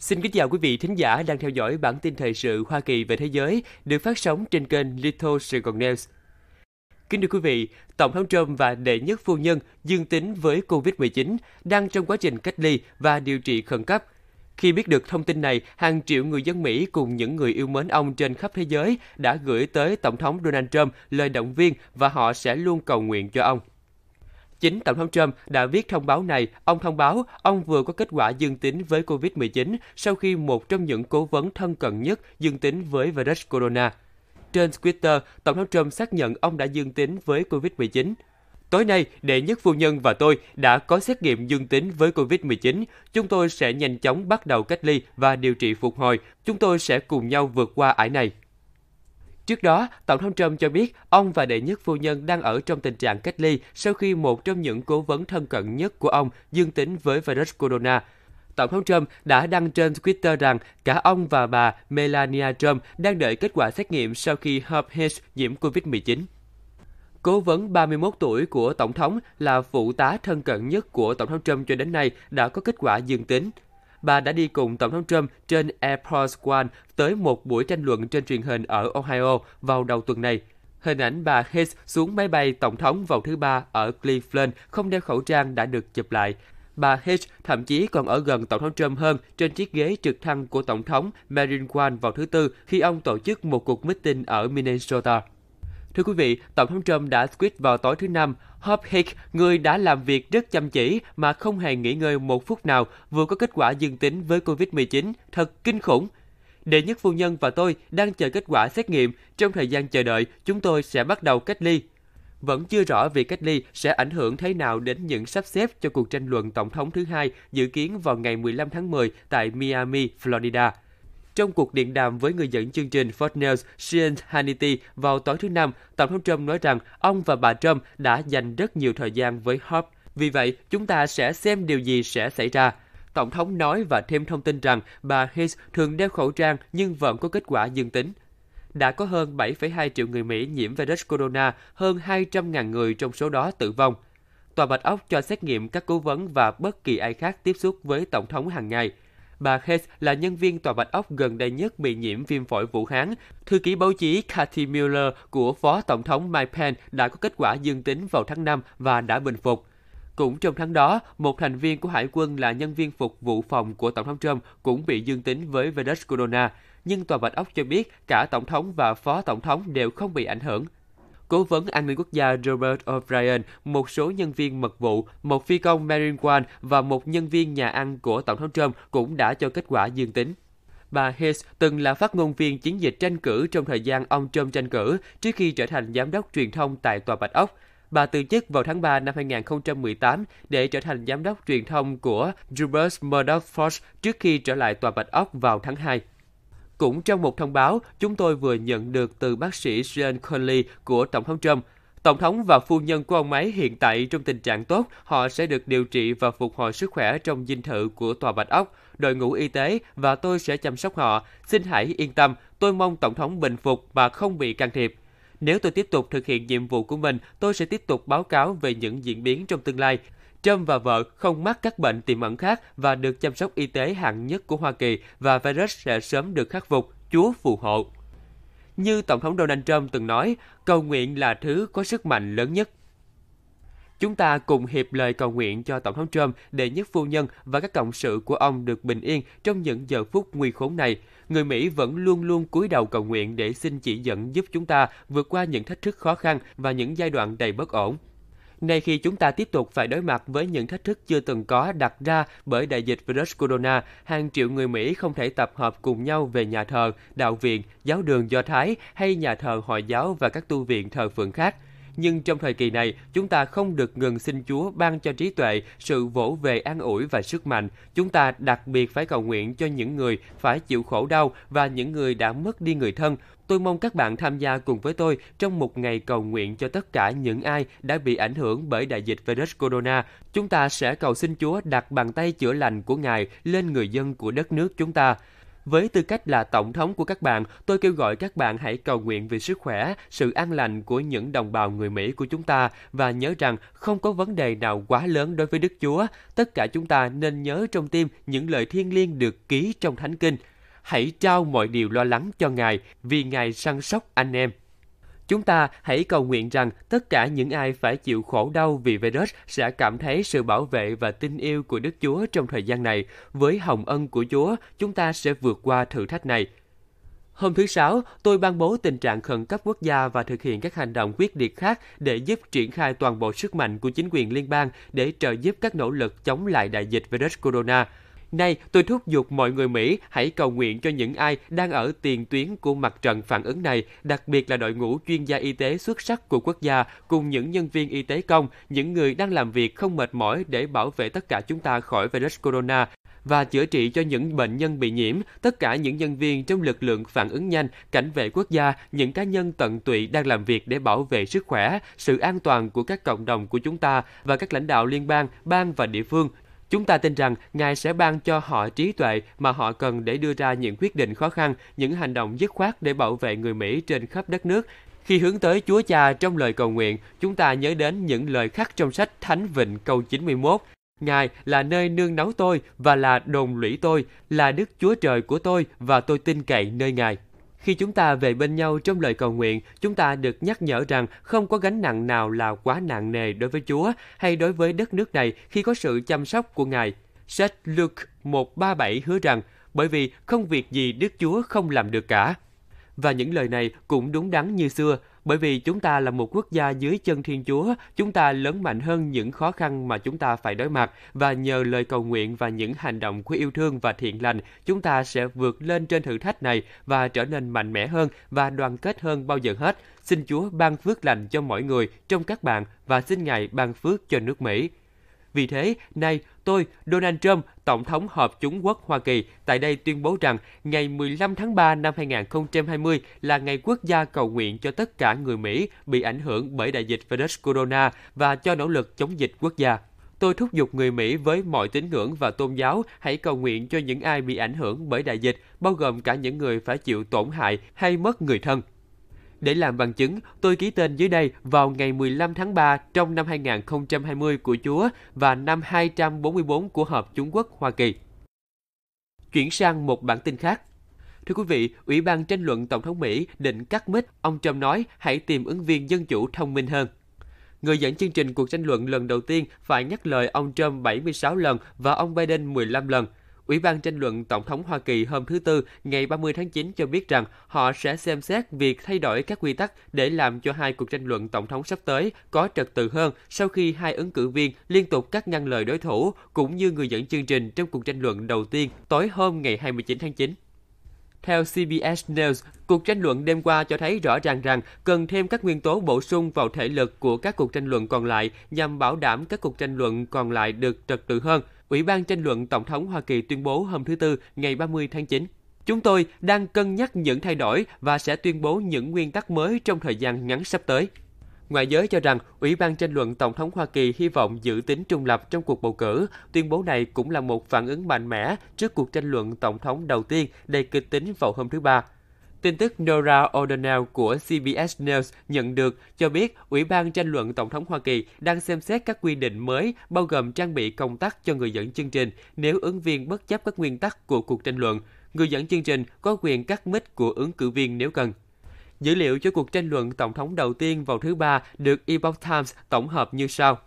Xin kính chào quý vị thính giả đang theo dõi bản tin thời sự Hoa Kỳ về thế giới được phát sóng trên kênh Little Saigon News. Kính thưa quý vị, Tổng thống Trump và đệ nhất phu nhân dương tính với COVID-19 đang trong quá trình cách ly và điều trị khẩn cấp. Khi biết được thông tin này, hàng triệu người dân Mỹ cùng những người yêu mến ông trên khắp thế giới đã gửi tới Tổng thống Donald Trump lời động viên và họ sẽ luôn cầu nguyện cho ông. Chính Tổng thống Trump đã viết thông báo này. Ông thông báo ông vừa có kết quả dương tính với COVID-19 sau khi một trong những cố vấn thân cận nhất dương tính với virus corona. Trên Twitter, Tổng thống Trump xác nhận ông đã dương tính với COVID-19. Tối nay, đệ nhất phu nhân và tôi đã có xét nghiệm dương tính với COVID-19. Chúng tôi sẽ nhanh chóng bắt đầu cách ly và điều trị phục hồi. Chúng tôi sẽ cùng nhau vượt qua ải này. Trước đó, Tổng thống Trump cho biết ông và đệ nhất phu nhân đang ở trong tình trạng cách ly sau khi một trong những cố vấn thân cận nhất của ông dương tính với virus corona. Tổng thống Trump đã đăng trên Twitter rằng cả ông và bà Melania Trump đang đợi kết quả xét nghiệm sau khi Herb Hicks nhiễm COVID-19. Cố vấn 31 tuổi của Tổng thống là phụ tá thân cận nhất của Tổng thống Trump cho đến nay đã có kết quả dương tính bà đã đi cùng Tổng thống Trump trên Airport One tới một buổi tranh luận trên truyền hình ở Ohio vào đầu tuần này. Hình ảnh bà Hicks xuống máy bay Tổng thống vào thứ ba ở Cleveland không đeo khẩu trang đã được chụp lại. Bà Hicks thậm chí còn ở gần Tổng thống Trump hơn trên chiếc ghế trực thăng của Tổng thống Marine One vào thứ Tư khi ông tổ chức một cuộc meeting ở Minnesota. Thưa quý vị, Tổng thống Trump đã tweet vào tối thứ Năm, Hope Hicks, người đã làm việc rất chăm chỉ mà không hề nghỉ ngơi một phút nào, vừa có kết quả dương tính với COVID-19, thật kinh khủng. Đệ nhất phu nhân và tôi đang chờ kết quả xét nghiệm, trong thời gian chờ đợi chúng tôi sẽ bắt đầu cách ly. Vẫn chưa rõ việc cách ly sẽ ảnh hưởng thế nào đến những sắp xếp cho cuộc tranh luận tổng thống thứ hai dự kiến vào ngày 15 tháng 10 tại Miami, Florida. Trong cuộc điện đàm với người dẫn chương trình Fox News Sean Hannity vào tối thứ Năm, Tổng thống Trump nói rằng ông và bà Trump đã dành rất nhiều thời gian với Hope Vì vậy, chúng ta sẽ xem điều gì sẽ xảy ra. Tổng thống nói và thêm thông tin rằng bà Hicks thường đeo khẩu trang nhưng vẫn có kết quả dương tính. Đã có hơn 7,2 triệu người Mỹ nhiễm virus corona, hơn 200.000 người trong số đó tử vong. Tòa Bạch Ốc cho xét nghiệm các cố vấn và bất kỳ ai khác tiếp xúc với Tổng thống hàng ngày – Bà Hess là nhân viên tòa bạch ốc gần đây nhất bị nhiễm viêm phổi Vũ Hán. Thư ký báo chí Kathy Miller của Phó Tổng thống Mike Pence đã có kết quả dương tính vào tháng 5 và đã bình phục. Cũng trong tháng đó, một thành viên của Hải quân là nhân viên phục vụ phòng của Tổng thống Trump cũng bị dương tính với virus corona. Nhưng Tòa Bạch Ốc cho biết cả Tổng thống và Phó Tổng thống đều không bị ảnh hưởng. Cố vấn an ninh quốc gia Robert O'Brien, một số nhân viên mật vụ, một phi công Marine One và một nhân viên nhà ăn của Tổng thống Trump cũng đã cho kết quả dương tính. Bà Hayes từng là phát ngôn viên chiến dịch tranh cử trong thời gian ông Trump tranh cử trước khi trở thành giám đốc truyền thông tại Tòa Bạch Ốc. Bà từ chức vào tháng 3 năm 2018 để trở thành giám đốc truyền thông của Rupert Murdoch Fox trước khi trở lại Tòa Bạch Ốc vào tháng 2. Cũng trong một thông báo, chúng tôi vừa nhận được từ bác sĩ Sean Conley của Tổng thống Trump, Tổng thống và phu nhân của ông ấy hiện tại trong tình trạng tốt, họ sẽ được điều trị và phục hồi sức khỏe trong dinh thự của Tòa Bạch Ốc, đội ngũ y tế và tôi sẽ chăm sóc họ. Xin hãy yên tâm, tôi mong Tổng thống bình phục và không bị can thiệp. Nếu tôi tiếp tục thực hiện nhiệm vụ của mình, tôi sẽ tiếp tục báo cáo về những diễn biến trong tương lai. Trâm và vợ không mắc các bệnh tiềm ẩn khác và được chăm sóc y tế hạng nhất của Hoa Kỳ và virus sẽ sớm được khắc phục, Chúa phù hộ. Như Tổng thống Donald Trump từng nói, cầu nguyện là thứ có sức mạnh lớn nhất. Chúng ta cùng hiệp lời cầu nguyện cho Tổng thống Trump, đệ nhất phu nhân và các cộng sự của ông được bình yên trong những giờ phút nguy khốn này. Người Mỹ vẫn luôn luôn cúi đầu cầu nguyện để xin chỉ dẫn giúp chúng ta vượt qua những thách thức khó khăn và những giai đoạn đầy bất ổn nay khi chúng ta tiếp tục phải đối mặt với những thách thức chưa từng có đặt ra bởi đại dịch virus corona, hàng triệu người Mỹ không thể tập hợp cùng nhau về nhà thờ, đạo viện, giáo đường Do Thái hay nhà thờ Hồi giáo và các tu viện thờ phượng khác nhưng trong thời kỳ này, chúng ta không được ngừng xin Chúa ban cho trí tuệ, sự vỗ về an ủi và sức mạnh. Chúng ta đặc biệt phải cầu nguyện cho những người phải chịu khổ đau và những người đã mất đi người thân, Tôi mong các bạn tham gia cùng với tôi trong một ngày cầu nguyện cho tất cả những ai đã bị ảnh hưởng bởi đại dịch virus corona. Chúng ta sẽ cầu xin Chúa đặt bàn tay chữa lành của Ngài lên người dân của đất nước chúng ta. Với tư cách là tổng thống của các bạn, tôi kêu gọi các bạn hãy cầu nguyện về sức khỏe, sự an lành của những đồng bào người Mỹ của chúng ta và nhớ rằng không có vấn đề nào quá lớn đối với Đức Chúa. Tất cả chúng ta nên nhớ trong tim những lời thiêng liêng được ký trong Thánh Kinh – hãy trao mọi điều lo lắng cho Ngài vì Ngài săn sóc anh em. Chúng ta hãy cầu nguyện rằng tất cả những ai phải chịu khổ đau vì virus sẽ cảm thấy sự bảo vệ và tin yêu của Đức Chúa trong thời gian này. Với hồng ân của Chúa, chúng ta sẽ vượt qua thử thách này. Hôm thứ Sáu, tôi ban bố tình trạng khẩn cấp quốc gia và thực hiện các hành động quyết liệt khác để giúp triển khai toàn bộ sức mạnh của chính quyền liên bang để trợ giúp các nỗ lực chống lại đại dịch virus corona. Nay, tôi thúc giục mọi người Mỹ hãy cầu nguyện cho những ai đang ở tiền tuyến của mặt trận phản ứng này, đặc biệt là đội ngũ chuyên gia y tế xuất sắc của quốc gia cùng những nhân viên y tế công, những người đang làm việc không mệt mỏi để bảo vệ tất cả chúng ta khỏi virus corona và chữa trị cho những bệnh nhân bị nhiễm, tất cả những nhân viên trong lực lượng phản ứng nhanh, cảnh vệ quốc gia, những cá nhân tận tụy đang làm việc để bảo vệ sức khỏe, sự an toàn của các cộng đồng của chúng ta và các lãnh đạo liên bang, bang và địa phương Chúng ta tin rằng Ngài sẽ ban cho họ trí tuệ mà họ cần để đưa ra những quyết định khó khăn, những hành động dứt khoát để bảo vệ người Mỹ trên khắp đất nước. Khi hướng tới Chúa Cha trong lời cầu nguyện, chúng ta nhớ đến những lời khắc trong sách Thánh Vịnh câu 91. Ngài là nơi nương náu tôi và là đồn lũy tôi, là Đức Chúa Trời của tôi và tôi tin cậy nơi Ngài. Khi chúng ta về bên nhau trong lời cầu nguyện, chúng ta được nhắc nhở rằng không có gánh nặng nào là quá nặng nề đối với Chúa hay đối với đất nước này khi có sự chăm sóc của Ngài. Sách Luke 137 hứa rằng, bởi vì không việc gì Đức Chúa không làm được cả. Và những lời này cũng đúng đắn như xưa, bởi vì chúng ta là một quốc gia dưới chân Thiên Chúa, chúng ta lớn mạnh hơn những khó khăn mà chúng ta phải đối mặt và nhờ lời cầu nguyện và những hành động của yêu thương và thiện lành, chúng ta sẽ vượt lên trên thử thách này và trở nên mạnh mẽ hơn và đoàn kết hơn bao giờ hết. Xin Chúa ban phước lành cho mọi người trong các bạn và xin Ngài ban phước cho nước Mỹ. Vì thế, nay tôi, Donald Trump, Tổng thống Hợp chúng quốc Hoa Kỳ, tại đây tuyên bố rằng ngày 15 tháng 3 năm 2020 là ngày quốc gia cầu nguyện cho tất cả người Mỹ bị ảnh hưởng bởi đại dịch virus corona và cho nỗ lực chống dịch quốc gia tôi thúc giục người Mỹ với mọi tín ngưỡng và tôn giáo hãy cầu nguyện cho những ai bị ảnh hưởng bởi đại dịch, bao gồm cả những người phải chịu tổn hại hay mất người thân. Để làm bằng chứng, tôi ký tên dưới đây vào ngày 15 tháng 3 trong năm 2020 của Chúa và năm 244 của Hợp Trung Quốc Hoa Kỳ. Chuyển sang một bản tin khác. Thưa quý vị, Ủy ban tranh luận Tổng thống Mỹ định cắt mít, ông Trump nói hãy tìm ứng viên dân chủ thông minh hơn. Người dẫn chương trình cuộc tranh luận lần đầu tiên phải nhắc lời ông Trump 76 lần và ông Biden 15 lần – Ủy ban tranh luận Tổng thống Hoa Kỳ hôm thứ Tư ngày 30 tháng 9 cho biết rằng họ sẽ xem xét việc thay đổi các quy tắc để làm cho hai cuộc tranh luận Tổng thống sắp tới có trật tự hơn sau khi hai ứng cử viên liên tục cắt ngăn lời đối thủ cũng như người dẫn chương trình trong cuộc tranh luận đầu tiên tối hôm ngày 29 tháng 9. Theo CBS News, cuộc tranh luận đêm qua cho thấy rõ ràng rằng cần thêm các nguyên tố bổ sung vào thể lực của các cuộc tranh luận còn lại nhằm bảo đảm các cuộc tranh luận còn lại được trật tự hơn. Ủy ban tranh luận Tổng thống Hoa Kỳ tuyên bố hôm thứ Tư ngày 30 tháng 9. Chúng tôi đang cân nhắc những thay đổi và sẽ tuyên bố những nguyên tắc mới trong thời gian ngắn sắp tới. Ngoại giới cho rằng Ủy ban tranh luận Tổng thống Hoa Kỳ hy vọng giữ tính trung lập trong cuộc bầu cử. Tuyên bố này cũng là một phản ứng mạnh mẽ trước cuộc tranh luận Tổng thống đầu tiên đầy kịch tính vào hôm thứ Ba. Tin tức Nora O'Donnell của CBS News nhận được cho biết Ủy ban tranh luận Tổng thống Hoa Kỳ đang xem xét các quy định mới bao gồm trang bị công tắc cho người dẫn chương trình nếu ứng viên bất chấp các nguyên tắc của cuộc tranh luận. Người dẫn chương trình có quyền cắt mic của ứng cử viên nếu cần. Dữ liệu cho cuộc tranh luận tổng thống đầu tiên vào thứ ba được Epoch Times tổng hợp như sau.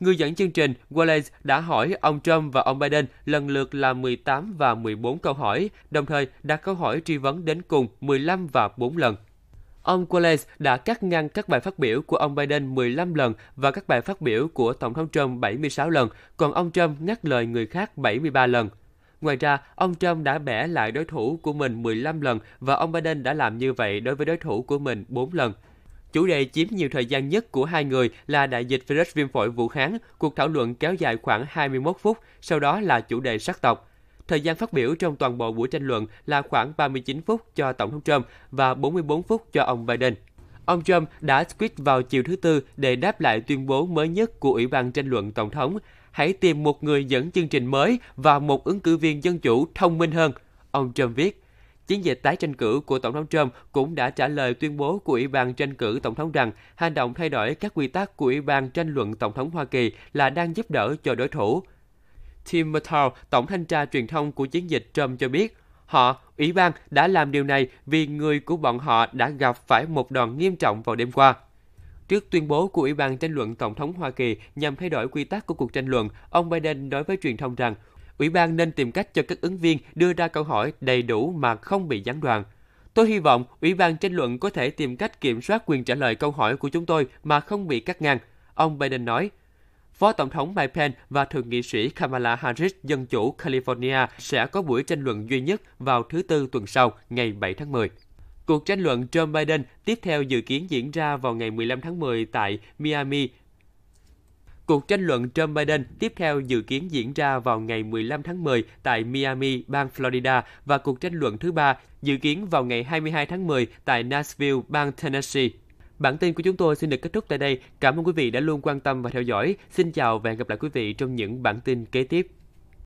Người dẫn chương trình Wallace đã hỏi ông Trump và ông Biden lần lượt là 18 và 14 câu hỏi, đồng thời đặt câu hỏi truy vấn đến cùng 15 và 4 lần. Ông Wallace đã cắt ngang các bài phát biểu của ông Biden 15 lần và các bài phát biểu của Tổng thống Trump 76 lần, còn ông Trump ngắt lời người khác 73 lần – Ngoài ra, ông Trump đã bẻ lại đối thủ của mình 15 lần và ông Biden đã làm như vậy đối với đối thủ của mình 4 lần. Chủ đề chiếm nhiều thời gian nhất của hai người là đại dịch virus viêm phổi Vũ Hán, cuộc thảo luận kéo dài khoảng 21 phút, sau đó là chủ đề sắc tộc. Thời gian phát biểu trong toàn bộ buổi tranh luận là khoảng 39 phút cho Tổng thống Trump và 44 phút cho ông Biden. Ông Trump đã tweet vào chiều thứ Tư để đáp lại tuyên bố mới nhất của Ủy ban tranh luận Tổng thống hãy tìm một người dẫn chương trình mới và một ứng cử viên dân chủ thông minh hơn, ông Trump viết. Chiến dịch tái tranh cử của Tổng thống Trump cũng đã trả lời tuyên bố của Ủy ban tranh cử Tổng thống rằng hành động thay đổi các quy tắc của Ủy ban tranh luận Tổng thống Hoa Kỳ là đang giúp đỡ cho đối thủ. Tim Mattel, tổng thanh tra truyền thông của chiến dịch Trump cho biết, họ, Ủy ban đã làm điều này vì người của bọn họ đã gặp phải một đòn nghiêm trọng vào đêm qua. Trước tuyên bố của Ủy ban tranh luận Tổng thống Hoa Kỳ nhằm thay đổi quy tắc của cuộc tranh luận, ông Biden nói với truyền thông rằng Ủy ban nên tìm cách cho các ứng viên đưa ra câu hỏi đầy đủ mà không bị gián đoạn. Tôi hy vọng Ủy ban tranh luận có thể tìm cách kiểm soát quyền trả lời câu hỏi của chúng tôi mà không bị cắt ngang, ông Biden nói. Phó Tổng thống Mike Pence và Thượng nghị sĩ Kamala Harris Dân chủ California sẽ có buổi tranh luận duy nhất vào thứ Tư tuần sau, ngày 7 tháng 10. Cuộc tranh luận Trump Biden tiếp theo dự kiến diễn ra vào ngày 15 tháng 10 tại Miami. Cuộc tranh luận Trump Biden tiếp theo dự kiến diễn ra vào ngày 15 tháng 10 tại Miami, bang Florida và cuộc tranh luận thứ ba dự kiến vào ngày 22 tháng 10 tại Nashville, bang Tennessee. Bản tin của chúng tôi xin được kết thúc tại đây. Cảm ơn quý vị đã luôn quan tâm và theo dõi. Xin chào và hẹn gặp lại quý vị trong những bản tin kế tiếp.